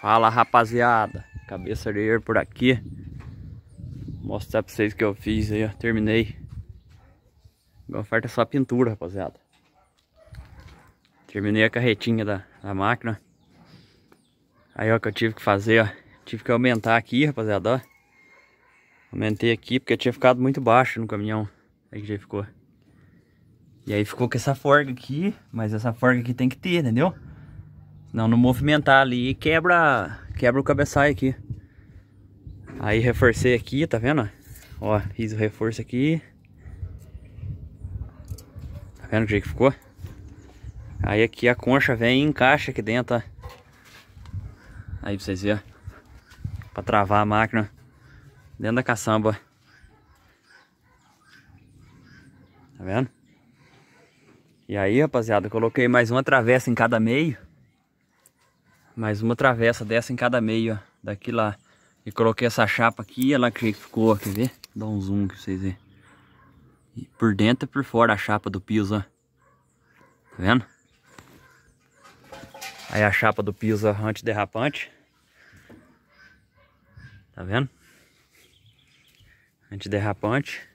Fala rapaziada, cabeça de por aqui Vou Mostrar pra vocês o que eu fiz aí, ó, terminei Agora falta é só a pintura, rapaziada Terminei a carretinha da, da máquina Aí ó, que eu tive que fazer, ó Tive que aumentar aqui, rapaziada, ó Aumentei aqui porque tinha ficado muito baixo no caminhão Aí que já ficou E aí ficou com essa forga aqui Mas essa forga aqui tem que ter, entendeu? Não, não movimentar ali e quebra, quebra o cabeçalho aqui. Aí reforcei aqui, tá vendo? Ó, fiz o reforço aqui. Tá vendo o jeito que ficou? Aí aqui a concha vem e encaixa aqui dentro, ó. Aí pra vocês verem, pra travar a máquina dentro da caçamba. Tá vendo? E aí, rapaziada, coloquei mais uma travessa em cada meio mais uma travessa dessa em cada meio, ó. Daqui lá. E coloquei essa chapa aqui, ela lá que ficou, ó, quer ver? Dá um zoom aqui pra vocês verem. por dentro e por fora a chapa do piso, ó. Tá vendo? Aí a chapa do piso antiderrapante. Tá vendo? Antiderrapante.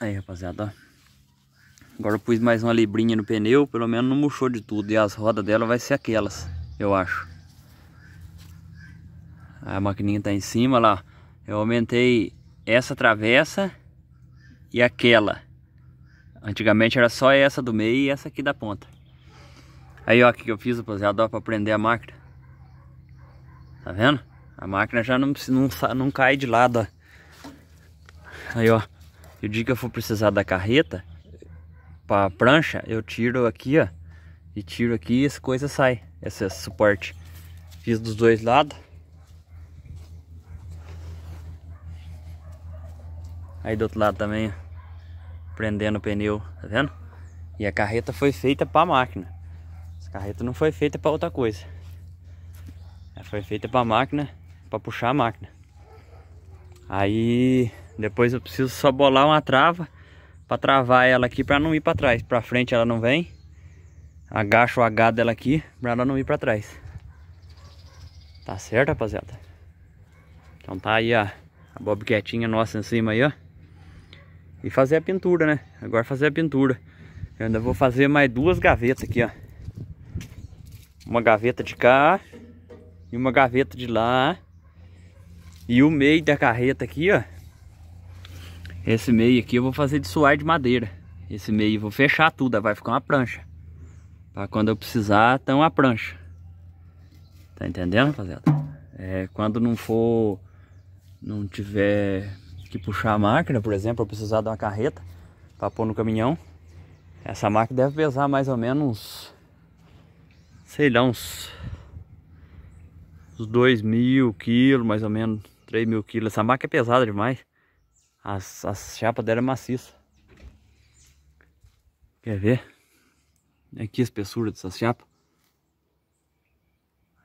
Aí, rapaziada, ó. Agora eu pus mais uma librinha no pneu, pelo menos não murchou de tudo. E as rodas dela vai ser aquelas, eu acho. A maquininha tá em cima lá. Eu aumentei essa travessa e aquela. Antigamente era só essa do meio e essa aqui da ponta. Aí ó, o que eu fiz, rapaziada, ó, para prender a máquina. Tá vendo? A máquina já não, não, não cai de lado, ó. Aí ó, o dia que eu for precisar da carreta, pra prancha, eu tiro aqui, ó. E tiro aqui e as coisas saem. Esse, é suporte. Fiz dos dois lados. Aí do outro lado também, ó, prendendo o pneu, tá vendo? E a carreta foi feita pra máquina. Essa carreta não foi feita pra outra coisa. Ela foi feita pra máquina, pra puxar a máquina. Aí depois eu preciso só bolar uma trava para travar ela aqui para não ir para trás. Para frente ela não vem. Agacho o H dela aqui para ela não ir para trás. Tá certo, rapaziada? Então tá aí a, a bobquetinha nossa em cima aí, ó. E fazer a pintura, né? Agora fazer a pintura. Eu ainda vou fazer mais duas gavetas aqui, ó. Uma gaveta de cá e uma gaveta de lá. E o meio da carreta aqui, ó. Esse meio aqui eu vou fazer de suar de madeira. Esse meio eu vou fechar tudo, vai ficar uma prancha. Para quando eu precisar, tá uma prancha. Tá entendendo, rapaziada? É, quando não for, não tiver que puxar a máquina, por exemplo, eu precisar de uma carreta para pôr no caminhão. Essa máquina deve pesar mais ou menos, sei lá, uns, uns mil quilos, mais ou menos, três mil quilos. Essa máquina é pesada demais. As, as chapas dela é maciça. Quer ver? É aqui a espessura dessas chapas.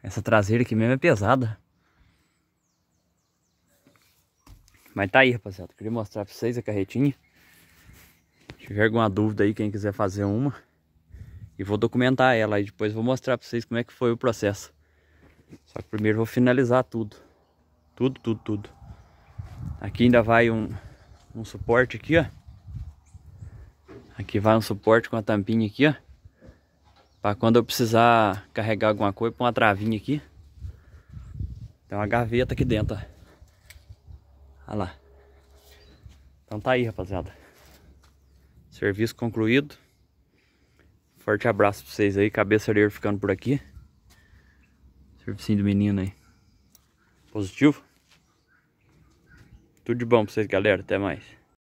Essa traseira aqui mesmo é pesada. Mas tá aí, rapaziada. Queria mostrar pra vocês a carretinha. Se tiver alguma dúvida aí, quem quiser fazer uma. E vou documentar ela e Depois vou mostrar pra vocês como é que foi o processo. Só que primeiro vou finalizar tudo. Tudo, tudo, tudo. Aqui ainda vai um, um suporte aqui, ó. Aqui vai um suporte com a tampinha aqui, ó. Pra quando eu precisar carregar alguma coisa, põe uma travinha aqui. Tem uma gaveta aqui dentro, ó. Olha lá. Então tá aí, rapaziada. Serviço concluído. Forte abraço pra vocês aí. Cabeça ficando por aqui. serviço do menino aí. Positivo? Tudo de bom pra vocês, galera. Até mais.